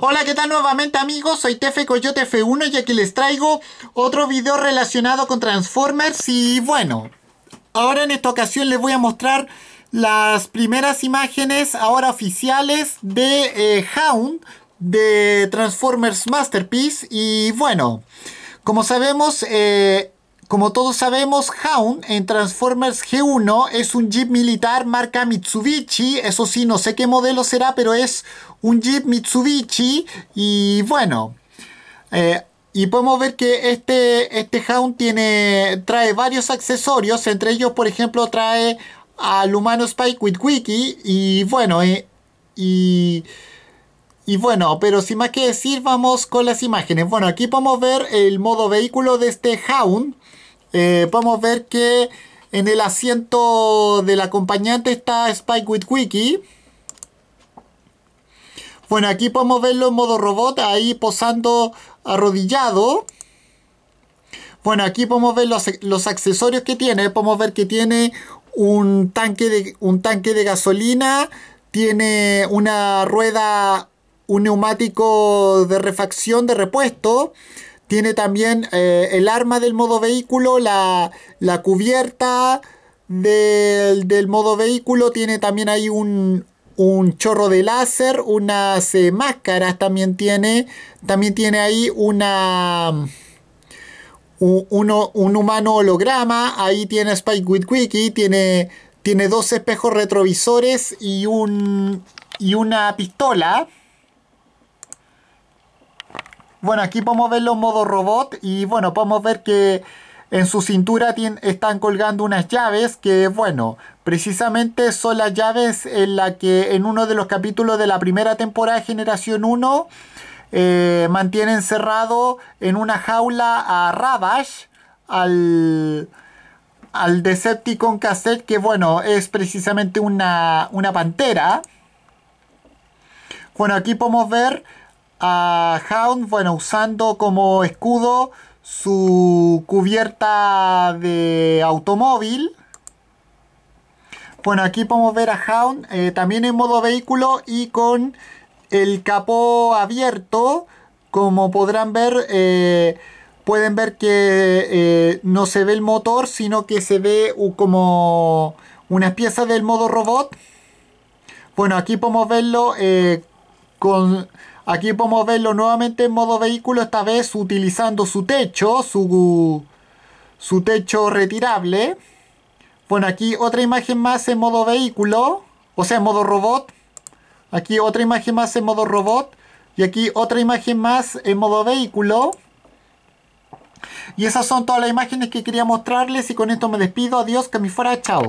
Hola, ¿qué tal nuevamente amigos? Soy Tefe Coyote F1 y aquí les traigo otro video relacionado con Transformers y bueno, ahora en esta ocasión les voy a mostrar las primeras imágenes ahora oficiales de eh, Hound de Transformers Masterpiece y bueno, como sabemos... Eh, como todos sabemos, Hound en Transformers G1 es un jeep militar marca Mitsubishi. Eso sí, no sé qué modelo será, pero es un jeep Mitsubishi. Y bueno, eh, y podemos ver que este, este Hound tiene, trae varios accesorios. Entre ellos, por ejemplo, trae al humano Spike with Wiki. Y bueno, eh, y... Y bueno, pero sin más que decir, vamos con las imágenes. Bueno, aquí podemos ver el modo vehículo de este Hound podemos eh, ver que en el asiento del acompañante está Spike with Wiki. Bueno, aquí podemos verlo en modo robot, ahí posando arrodillado. Bueno, aquí podemos ver los, accesorios que tiene. Podemos ver que tiene un tanque de, un tanque de gasolina, tiene una rueda, un neumático de refacción, de repuesto, tiene también eh, el arma del modo vehículo, la, cubierta del, modo vehículo. Tiene también ahí un, un chorro de láser, unas eh, máscaras también tiene. También tiene ahí una... Un, humano holograma, ahí tiene Spike with tiene, tiene dos espejos retrovisores y, un, y una pistola. Bueno, aquí podemos verlo los modo robot y bueno, podemos ver que en su cintura están colgando unas llaves que bueno, precisamente son las llaves en las que en uno de los capítulos de la primera temporada de Generación 1 mantiene eh, mantienen cerrado en una jaula a Ravage, al, al Decepticon Cassette, que bueno, es precisamente una, una pantera. Bueno, aquí podemos ver a Hound, bueno, usando como escudo su cubierta de automóvil. Bueno, aquí podemos ver a Hound eh, también en modo vehículo y con el capó abierto. Como podrán ver, eh, pueden ver que eh, no se ve el motor, sino que se ve como una piezas del modo robot. Bueno, aquí podemos verlo con Aquí podemos verlo nuevamente en modo vehículo, esta vez utilizando su techo, su, su techo retirable. Bueno, aquí otra imagen más en modo vehículo, o sea, en modo robot. Aquí otra imagen más en modo robot. Y aquí otra imagen más en modo vehículo. Y esas son todas las imágenes que quería mostrarles y con esto me despido. Adiós, que me fuera, chao.